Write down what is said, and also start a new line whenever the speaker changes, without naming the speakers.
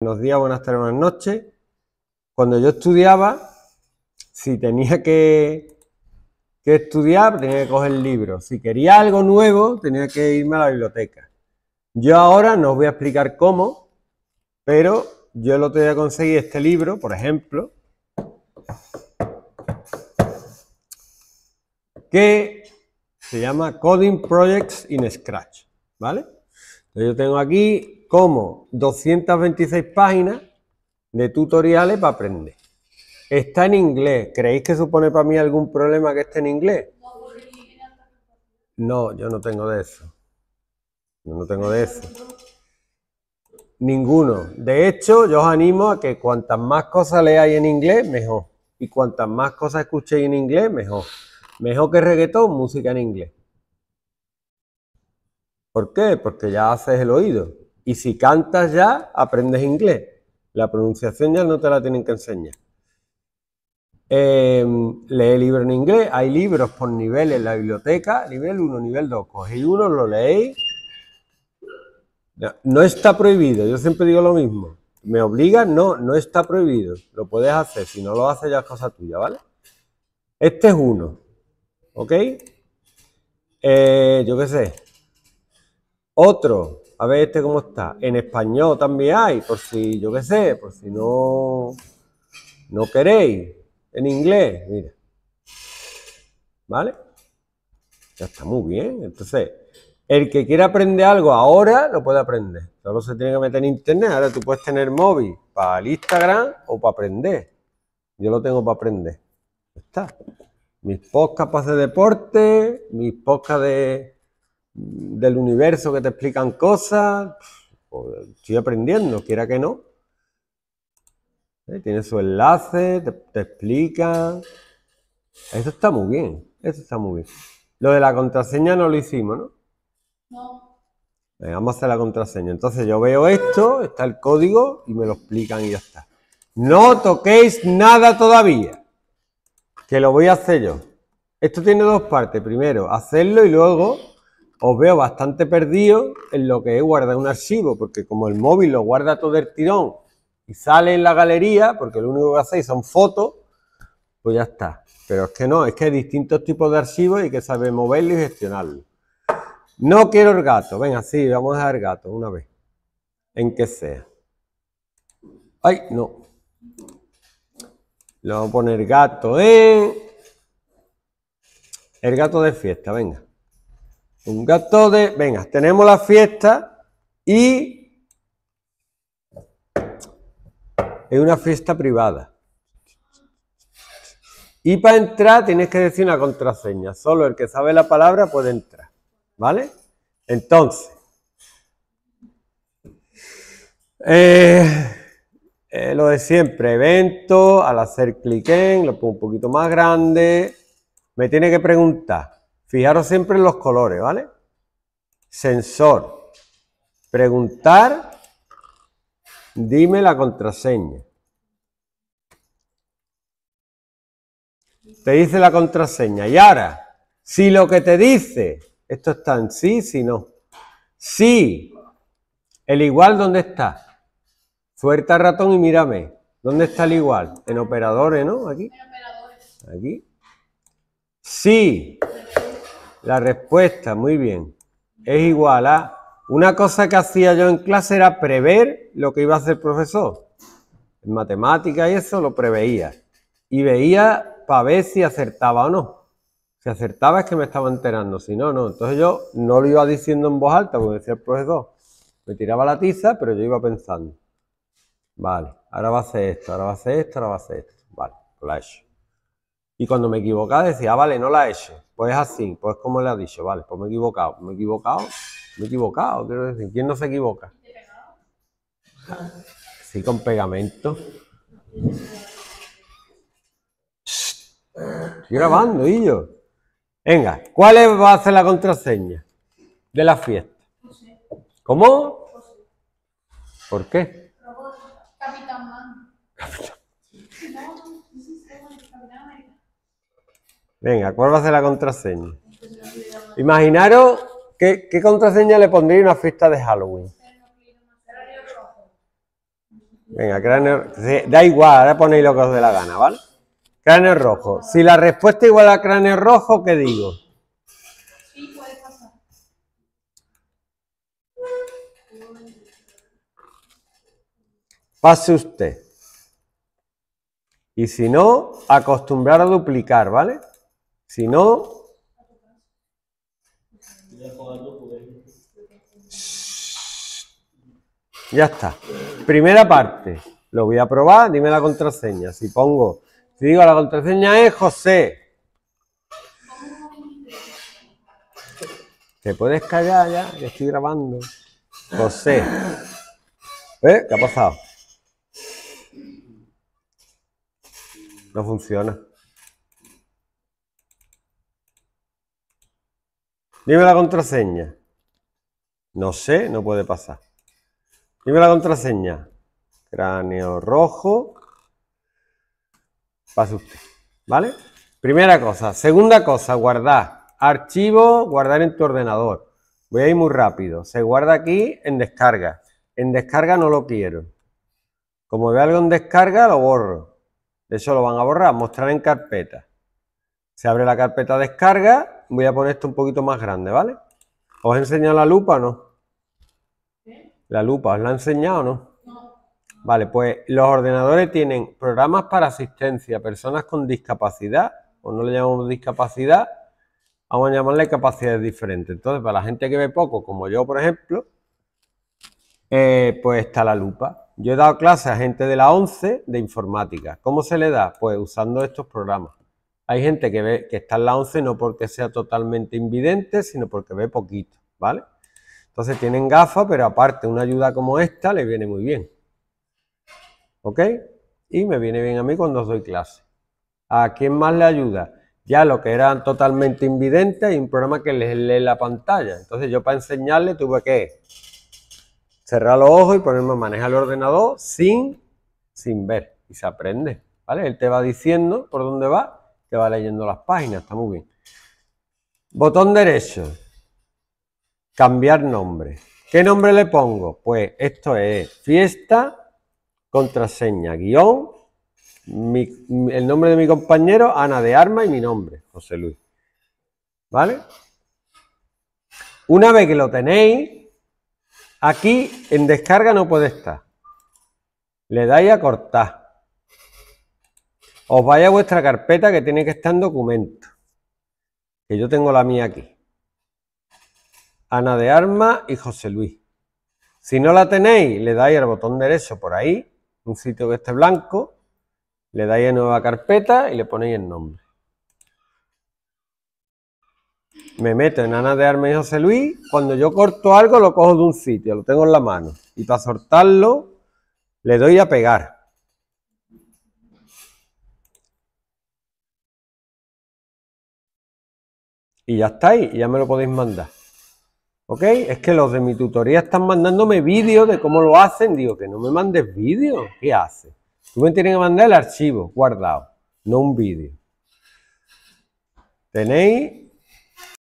Buenos días, buenas tardes, buenas noches. Cuando yo estudiaba, si tenía que, estudiar, tenía que coger libro. Si quería algo nuevo, tenía que irme a la biblioteca. Yo ahora no os voy a explicar cómo, pero yo lo otro día conseguir este libro, por ejemplo, que se llama Coding Projects in Scratch, ¿vale? yo tengo aquí como 226 páginas de tutoriales para aprender. Está en inglés. ¿Creéis que supone para mí algún problema que esté en inglés? No, yo no tengo de eso. Yo no tengo de eso. Ninguno. De hecho, yo os animo a que cuantas más cosas leáis en inglés, mejor. Y cuantas más cosas escuchéis en inglés, mejor. Mejor que reggaetón, música en inglés. ¿Por qué? Porque ya haces el oído. Y si cantas ya, aprendes inglés. La pronunciación ya no te la tienen que enseñar. Em, lee libros en inglés. Hay libros por nivel en la biblioteca. Nivel 1, nivel 2. Cogéis uno, lo leéis. No, está prohibido. Yo siempre digo lo mismo. ¿Me obligan? No, no está prohibido. Lo puedes hacer. Si no lo haces ya es cosa tuya, ¿vale? Este es uno. ¿Ok? Eh, yo qué sé. Otro. A ver este cómo está. En español también hay, por si, yo qué sé, por si no, no queréis. En inglés, mira. ¿Vale? Ya está muy bien. Entonces, el que quiera aprender algo ahora lo puede aprender. Solo se tiene que meter en internet. Ahora tú puedes tener móvil para el Instagram o para aprender. Yo lo tengo para aprender. está. Mis podcasts para hacer deporte, mis podcasts de del universo que te explican cosas. Pues, estoy aprendiendo, quiera que no. Eh, tiene su enlace, te, explica. Eso está muy bien, eso está muy bien. Lo de la contraseña no lo hicimos, ¿no? No. vamos a hacer la contraseña. Entonces yo veo esto, está el código y me lo explican y ya está. No toquéis nada todavía, que lo voy a hacer yo. Esto tiene dos partes. Primero, hacerlo y luego os veo bastante perdido en lo que es guardar un archivo, porque como el móvil lo guarda todo el tirón y sale en la galería, porque lo único que hacéis son fotos, pues ya está. Pero es que no, es que hay distintos tipos de archivos y que saber moverlo y gestionarlo. No quiero el gato, venga, sí, vamos a dejar el gato una vez, en que sea. Ay, no. Le vamos a poner gato en... El gato de fiesta, venga. Un gato de... Venga, tenemos la fiesta y... Es una fiesta privada. Y para entrar tienes que decir una contraseña. Solo el que sabe la palabra puede entrar. ¿Vale? Entonces... Eh, eh, lo de siempre, evento, al hacer clic en, lo pongo un poquito más grande. Me tiene que preguntar Fijaros siempre en los colores, ¿vale? Sensor. Preguntar. Dime la contraseña. Te dice la contraseña. Y ahora, si lo que te dice, esto está en sí, si no. Sí, el igual, ¿dónde está? Suelta ratón y mírame. ¿Dónde está el igual? En operadores, ¿no? Aquí. operadores. Aquí. Sí. La respuesta, muy bien, es igual a... Una cosa que hacía yo en clase era prever lo que iba a hacer el profesor. En matemática y eso lo preveía. Y veía para ver si acertaba o no. Si acertaba es que me estaba enterando, si no, no. Entonces yo no lo iba diciendo en voz alta, como decía el profesor. Me tiraba la tiza, pero yo iba pensando. Vale, ahora va a hacer esto, ahora va a hacer esto, ahora va a hacer esto. Vale, pues hecho. Y cuando me equivocaba decía, ah, vale, no la he hecho. Pues así, pues como le ha dicho, vale, pues me he equivocado, me he equivocado, me he equivocado, quiero decir, ¿quién no se equivoca? Sí, con pegamento. Estoy grabando, y yo. Venga, ¿cuál va a ser la contraseña de la fiesta? ¿Cómo? ¿Por qué? Capitán Capitán Venga, ¿cuál la contraseña? Imaginaros qué, contraseña le pondría una fiesta de Halloween. Venga, cráneo. Da igual, ahora ponéis lo que os dé la gana, ¿vale? Cráneo rojo. Si la respuesta es igual a cráneo rojo, ¿qué digo? Pase usted. Y si no, acostumbrar a duplicar, ¿vale? Si no... Ya está. Primera parte. Lo voy a probar. Dime la contraseña. Si pongo... Si digo la contraseña es José. Te puedes callar ya, que estoy grabando. José. ¿Eh? ¿Qué ha pasado? No funciona. Dime la contraseña. No sé, no puede pasar. Dime la contraseña. Cráneo rojo. Pase usted. ¿Vale? Primera cosa. Segunda cosa, guardar. Archivo, guardar en tu ordenador. Voy a ir muy rápido. Se guarda aquí en descarga. En descarga no lo quiero. Como ve algo en descarga, lo borro. De hecho, lo van a borrar. Mostrar en carpeta. Se abre la carpeta descarga voy a poner esto un poquito más grande, ¿vale? ¿Os he enseñado la lupa o no? La lupa, ¿os la he enseñado o no? Vale, pues los ordenadores tienen programas para asistencia, a personas con discapacidad, o no le llamamos discapacidad, vamos a llamarle capacidades diferentes. Entonces, para la gente que ve poco, como yo, por ejemplo, eh, pues está la lupa. Yo he dado clases a gente de la 11 de informática. ¿Cómo se le da? Pues usando estos programas. Hay gente que ve que está en la 11 no porque sea totalmente invidente, sino porque ve poquito, ¿vale? Entonces tienen gafas, pero aparte una ayuda como esta le viene muy bien. ¿Ok? Y me viene bien a mí cuando doy clase. ¿A quién más le ayuda? Ya lo que eran totalmente invidentes, hay un programa que les lee la pantalla. Entonces yo para enseñarle tuve que cerrar los ojos y ponerme a manejar el ordenador sin, sin ver. Y se aprende, ¿vale? Él te va diciendo por dónde va te va leyendo las páginas, está muy bien. Botón derecho, cambiar nombre. ¿Qué nombre le pongo? Pues esto es fiesta, contraseña, guión, el nombre de mi compañero, Ana de Arma y mi nombre, José Luis. ¿Vale? Una vez que lo tenéis, aquí en descarga no puede estar. Le dais a cortar. Os vais a vuestra carpeta que tiene que estar en documento. Que yo tengo la mía aquí. Ana de Arma y José Luis. Si no la tenéis, le dais al botón derecho por ahí, un sitio que esté blanco, le dais a nueva carpeta y le ponéis el nombre. Me meto en Ana de Arma y José Luis. Cuando yo corto algo, lo cojo de un sitio, lo tengo en la mano. Y para soltarlo, le doy a pegar. Y ya está ahí, ya me lo podéis mandar. ¿Ok? Es que los de mi tutoría están mandándome vídeos de cómo lo hacen. Digo, que no me mandes vídeo. ¿Qué hace Tú me tienes que mandar el archivo guardado, no un vídeo. Tenéis